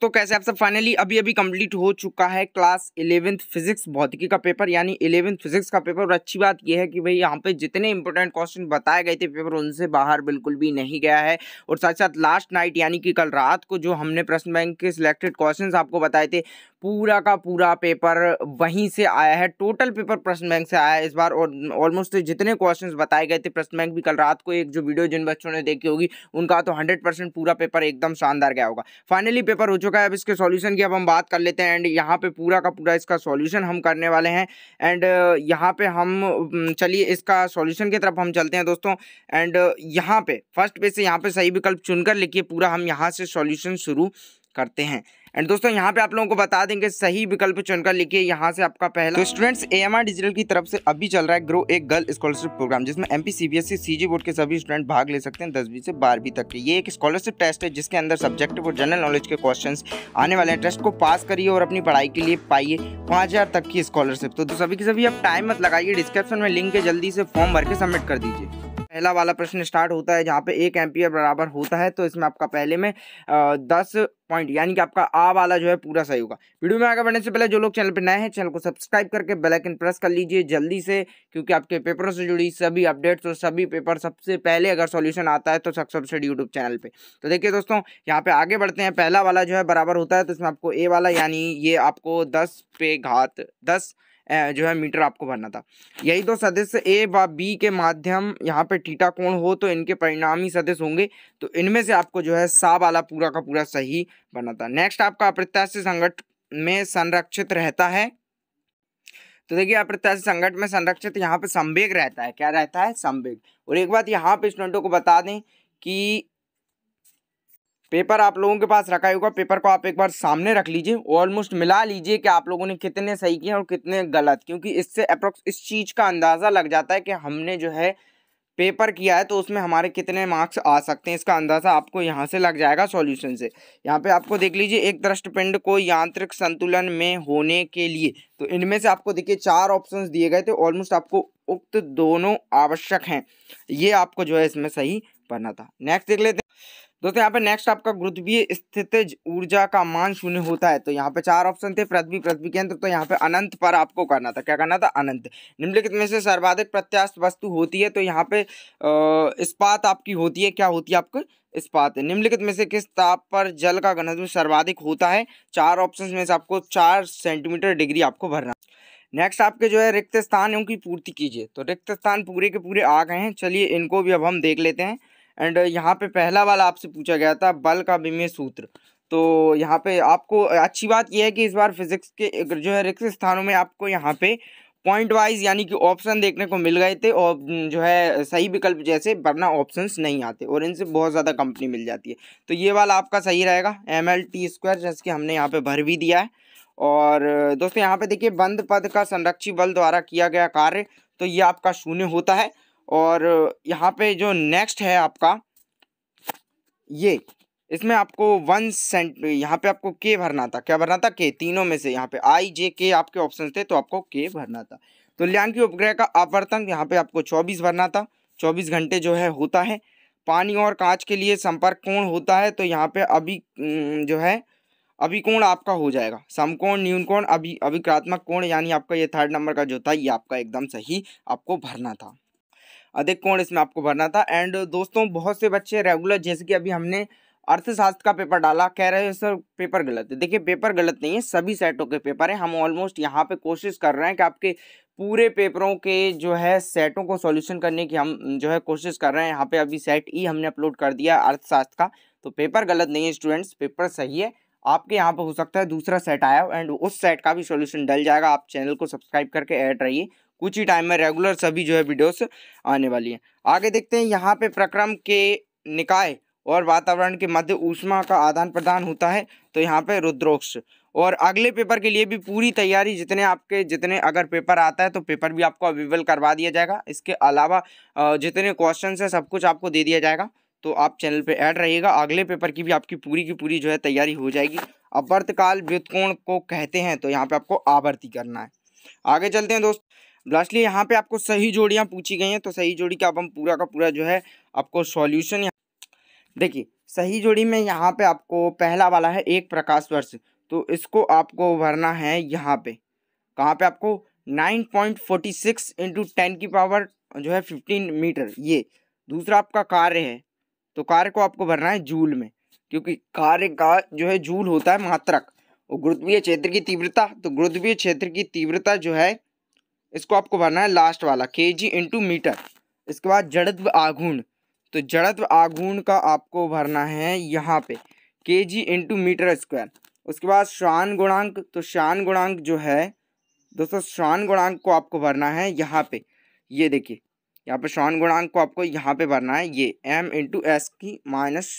तो कैसे आप सब फाइनली अभी अभी कंप्लीट हो चुका है क्लास इलेवेंथ फिजिक्स भौतिकी का पेपर यानी इलेवेंथ फिजिक्स का पेपर और अच्छी बात यह है कि भाई यहाँ पे जितने इंपॉर्टेंट क्वेश्चन बताए गए थे पेपर उनसे बाहर बिल्कुल भी नहीं गया है और साथ साथ लास्ट नाइट यानी कि कल रात को जो हमने प्रश्न बैंक के सिलेक्टेड क्वेश्चन आपको बताए थे पूरा का पूरा पेपर वहीं से आया है टोटल पेपर प्रश्न बैंक से आया है इस बार और ऑलमोस्ट जितने क्वेश्चंस बताए गए थे प्रश्न बैंक भी कल रात को एक जो वीडियो जिन बच्चों ने देखी होगी उनका तो 100 परसेंट पूरा पेपर एकदम शानदार गया होगा फाइनली पेपर हो चुका है अब इसके सॉल्यूशन की अब हम बात कर लेते हैं एंड यहाँ पर पूरा का पूरा इसका सॉल्यूशन हम करने वाले हैं एंड यहाँ पर हम चलिए इसका सॉल्यूशन की तरफ हम चलते हैं दोस्तों एंड यहाँ पर फर्स्ट पेज से यहाँ पर सही विकल्प चुनकर लिखिए पूरा हम यहाँ से सॉल्यूशन शुरू करते हैं एंड दोस्तों यहाँ पे आप लोगों को बता देंगे सही विकल्प चुनकर लिखिए यहाँ से आपका पहला तो स्टूडेंट्स एएमआर डिजिटल की तरफ से अभी चल रहा है ग्रो एक गर्ल स्कॉलरशिप प्रोग्राम जिसमें एमपी सीबीएसई सीजी बोर्ड के सभी स्टूडेंट भाग ले सकते हैं दसवीं से बारहवीं तक के ये एक स्कॉलरशिप टेस्ट है जिसके अंदर सब्जेक्टिव और जनरल नॉलेज के क्वेश्चन आने वाले हैं टेस्ट को पास करिए और अपनी पढ़ाई के लिए पाइए पाँच तक की स्कॉलरशिप तो सभी के सभी आप टाइम मत लगाइए डिस्क्रिप्शन में लिंक के जल्दी से फॉर्म भर के सबमिट कर दीजिए पहला वाला प्रश्न स्टार्ट होता है जहाँ पे एक एम्पियर बराबर होता है तो इसमें आपका पहले में दस पॉइंट यानी कि आपका आ वाला जो है पूरा सही होगा वीडियो में आगे बढ़ने से पहले जो लोग चैनल पे नए हैं चैनल को सब्सक्राइब करके बेल आइकन प्रेस कर लीजिए जल्दी से क्योंकि आपके पेपरों से जुड़ी सभी अपडेट्स और सभी पेपर सबसे पहले अगर सॉल्यूशन आता है तो सक्सेस यूट्यूब चैनल पर तो देखिए दोस्तों यहाँ पे आगे बढ़ते हैं पहला वाला जो है बराबर होता है तो इसमें आपको ए वाला यानी ये आपको दस पे घात दस जो है मीटर आपको भरना था यही दो तो सदस्य ए व बी के माध्यम यहाँ पे टीटा कोण हो तो इनके परिणामी सदस्य होंगे तो इनमें से आपको जो है सा वाला पूरा का पूरा सही बनना था नेक्स्ट आपका अप्रत्याशी संगठ में संरक्षित रहता है तो देखिए अप्रत्याशी संकट में संरक्षित यहाँ पे संवेग रहता है क्या रहता है संवेग और एक बात यहाँ पे स्टूडेंटों को बता दें कि पेपर आप लोगों के पास रखा होगा पेपर को आप एक बार सामने रख लीजिए ऑलमोस्ट मिला लीजिए कि आप लोगों ने कितने सही किए और कितने गलत क्योंकि इससे अप्रोक्स इस चीज़ का अंदाज़ा लग जाता है कि हमने जो है पेपर किया है तो उसमें हमारे कितने मार्क्स आ सकते हैं इसका अंदाज़ा आपको यहाँ से लग जाएगा सॉल्यूशन से यहाँ पे आपको देख लीजिए एक दृष्ट पिंड को यांत्रिक संतुलन में होने के लिए तो इनमें से आपको देखिए चार ऑप्शंस दिए गए थे ऑलमोस्ट आपको उक्त दोनों आवश्यक हैं ये आपको जो है इसमें सही पढ़ना था नेक्स्ट देख लेते दोस्तों यहाँ पे नेक्स्ट आपका गुरुत्वीय स्थित ऊर्जा का मान शून्य होता है तो यहाँ पे चार ऑप्शन थे पृथ्वी पृथ्वी केंद्र तो यहाँ पे अनंत पर आपको करना था क्या करना था अनंत निम्नलिखित में से सर्वाधिक प्रत्याश वस्तु होती है तो यहाँ पे इस्पात आपकी होती है क्या होती है आपको इस्पात निम्नलिखित में से किस ताप पर जल का घनत्व सर्वाधिक होता है चार ऑप्शन में से आपको चार सेंटीमीटर डिग्री आपको भरना नेक्स्ट आपके जो है रिक्त स्थानों की पूर्ति कीजिए तो रिक्त स्थान पूरे के पूरे आ गए हैं चलिए इनको भी अब हम देख लेते हैं एंड यहाँ पे पहला वाला आपसे पूछा गया था बल का विमय सूत्र तो यहाँ पे आपको अच्छी बात यह है कि इस बार फिजिक्स के जो है रिक्स स्थानों में आपको यहाँ पे पॉइंट वाइज यानी कि ऑप्शन देखने को मिल गए थे और जो है सही विकल्प जैसे वरना ऑप्शंस नहीं आते और इनसे बहुत ज़्यादा कंपनी मिल जाती है तो ये वाला आपका सही रहेगा एम एल टी स्क्वायर जैसे कि हमने यहाँ पे भर भी दिया है और दोस्तों यहाँ पे देखिए बंद पद का संरक्षी बल द्वारा किया गया कार्य तो ये आपका शून्य होता है और यहाँ पे जो नेक्स्ट है आपका ये इसमें आपको वन सेंट यहाँ पे आपको के भरना था क्या भरना था के तीनों में से यहाँ पे आई जे के आपके ऑप्शन थे तो आपको के भरना था तो लियांकी उपग्रह का आवर्तन यहाँ पे आपको चौबीस भरना था चौबीस घंटे जो है होता है पानी और कांच के लिए संपर्क कोण होता है तो यहाँ पे अभी जो है अभिकोण आपका हो जाएगा समकोण न्यून कोण अभी अभिक्रात्मक कोण यानी आपका ये थर्ड नंबर का जो था ये आपका एकदम सही आपको भरना था अधिक कोण इसमें आपको भरना था एंड दोस्तों बहुत से बच्चे रेगुलर जैसे कि अभी हमने अर्थशास्त्र का पेपर डाला कह रहे हैं सर पेपर गलत है देखिए पेपर गलत नहीं है सभी सेटों के पेपर हैं हम ऑलमोस्ट यहाँ पे कोशिश कर रहे हैं कि आपके पूरे पेपरों के जो है सेटों को सॉल्यूशन करने की हम जो है कोशिश कर रहे हैं यहाँ पे अभी सेट ई e हमने अपलोड कर दिया अर्थशास्त्र का तो पेपर गलत नहीं है स्टूडेंट्स पेपर सही है आपके यहाँ पर हो सकता है दूसरा सेट आया एंड उस सेट का भी सोल्यूशन डल जाएगा आप चैनल को सब्सक्राइब करके ऐड रहिए कुछ ही टाइम में रेगुलर सभी जो है वीडियोस आने वाली हैं आगे देखते हैं यहाँ पे प्रक्रम के निकाय और वातावरण के मध्य ऊष्मा का आदान प्रदान होता है तो यहाँ पे रुद्रोक्ष और अगले पेपर के लिए भी पूरी तैयारी जितने आपके जितने अगर पेपर आता है तो पेपर भी आपको अवेलेबल करवा दिया जाएगा इसके अलावा जितने क्वेश्चन है सब कुछ आपको दे दिया जाएगा तो आप चैनल पे ऐड रहिएगा अगले पेपर की भी आपकी पूरी की पूरी जो है तैयारी हो जाएगी अवर्तकाल व्युतकोण को कहते हैं तो यहाँ पे आपको आवर्ती करना है आगे चलते हैं दोस्त लास्टली यहाँ पे आपको सही जोड़ियाँ पूछी गई हैं तो सही जोड़ी का अब हम पूरा का पूरा जो है आपको सॉल्यूशन देखिए सही जोड़ी में यहाँ पे आपको पहला वाला है एक प्रकाश वर्ष तो इसको आपको भरना है यहाँ पे कहाँ पे आपको nine point forty six into ten की पावर जो है फिफ्टीन मीटर ये दूसरा आपका कार्य है तो कार्य को आपको भरना है जूल में क्योंकि कार्य का जो है जूल होता है मात्रक और गुरुत्वीय क्षेत्र की तीव्रता तो गुरुत्वीय क्षेत्र की तीव्रता जो है इसको आपको भरना है लास्ट वाला के जी इंटू मीटर इसके बाद जड़त्व आघूर्ण तो जड़त्व आघूर्ण का आपको भरना है यहाँ पे के जी इंटू मीटर स्क्वायर उसके बाद श्वान गुणांक तो श्वान गुणांक जो है दोस्तों श्वान गुणांक को आपको भरना है यहाँ पे ये देखिए यहाँ पे श्वान गुणांक को आपको यहाँ पे भरना है ये एम इंटू एस की माइनस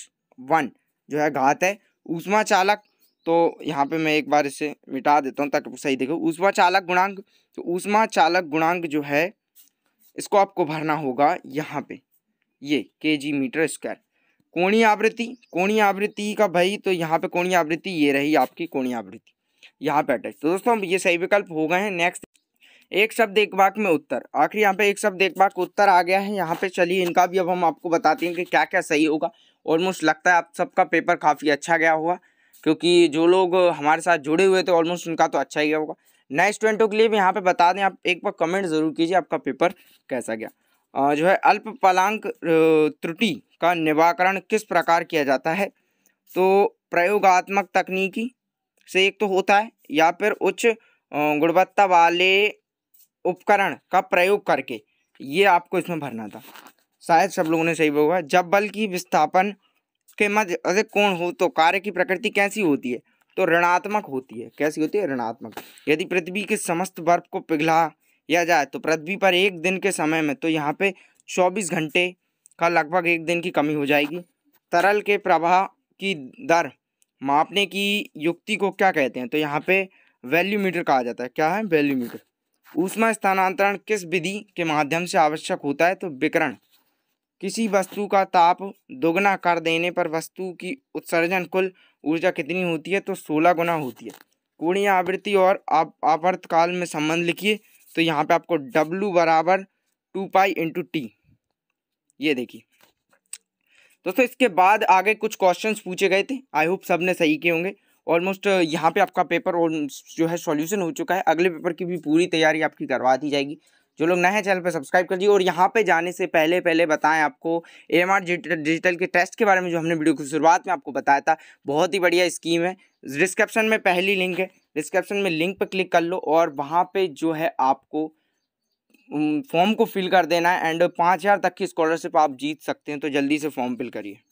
वन जो है घात है ऊष्मा चालक तो यहाँ पे मैं एक बार इसे मिटा देता हूँ ताकि सही देखो ऊष्मा चालक गुणांक तो ऊष्मा चालक गुणांक जो है इसको आपको भरना होगा यहाँ पे ये के जी मीटर स्क्वायर कोणीय आवृत्ति कोणीय आवृत्ति का भाई तो यहाँ पे कोणीय आवृत्ति ये रही आपकी कोणीय आवृत्ति यहाँ पे अटैच तो दोस्तों ये सही विकल्प हो गए हैं नेक्स्ट एक शब्द एक वाक में उत्तर आखिर यहाँ पे एक शब्द एक वाक उत्तर आ गया है यहाँ पे चलिए इनका भी अब हम आपको बताते हैं कि क्या क्या सही होगा ऑलमोस्ट लगता है आप सबका पेपर काफ़ी अच्छा गया होगा क्योंकि जो लोग हमारे साथ जुड़े हुए थे ऑलमोस्ट उनका तो अच्छा ही गया होगा नए स्टूडेंटों के लिए भी यहाँ पे बता दें आप एक बार कमेंट ज़रूर कीजिए आपका पेपर कैसा गया जो है अल्प पलांक त्रुटि का निवाकरण किस प्रकार किया जाता है तो प्रयोगात्मक तकनीकी से एक तो होता है या फिर उच्च गुणवत्ता वाले उपकरण का प्रयोग करके ये आपको इसमें भरना था शायद सब लोगों ने सही बोला जब बल की विस्थापन उसके मध्य अरे कौन हो तो कार्य की प्रकृति कैसी होती है तो ऋणात्मक होती है कैसी होती है ऋणात्मक यदि पृथ्वी के समस्त बर्फ को पिघलाया जाए तो पृथ्वी पर एक दिन के समय में तो यहाँ पे चौबीस घंटे का लगभग एक दिन की कमी हो जाएगी तरल के प्रवाह की दर मापने की युक्ति को क्या कहते हैं तो यहाँ पे वैल्यूमीटर कहा जाता है क्या है वैल्यूमीटर ऊष्मा स्थानांतरण किस विधि के माध्यम से आवश्यक होता है तो विकरण किसी वस्तु का ताप दोगुना कर देने पर वस्तु की उत्सर्जन कुल ऊर्जा कितनी होती है तो सोलह गुना होती है कोणीय आवृत्ति और आप आवर्त काल में संबंध लिखिए तो यहाँ पे आपको W बराबर टू पाई इंटू टी ये देखिए दोस्तों इसके बाद आगे कुछ क्वेश्चंस पूछे गए थे आई होप सब ने सही किए होंगे ऑलमोस्ट यहाँ पे आपका पेपर और जो है सॉल्यूशन हो चुका है अगले पेपर की भी पूरी तैयारी आपकी करवा दी जाएगी जो लोग नए हैं चैनल पर सब्सक्राइब कर दिए और यहाँ पे जाने से पहले पहले बताएं आपको एम आर डिजिटल के टेस्ट के बारे में जो हमने वीडियो की शुरुआत में आपको बताया था बहुत ही बढ़िया स्कीम है डिस्क्रिप्शन में पहली लिंक है डिस्क्रिप्शन में लिंक पर क्लिक कर लो और वहाँ पर जो है आपको फॉर्म को फिल कर देना है एंड पाँच हज़ार तक की स्कॉलरशिप आप जीत सकते हैं तो जल्दी से फॉर्म फिल करिए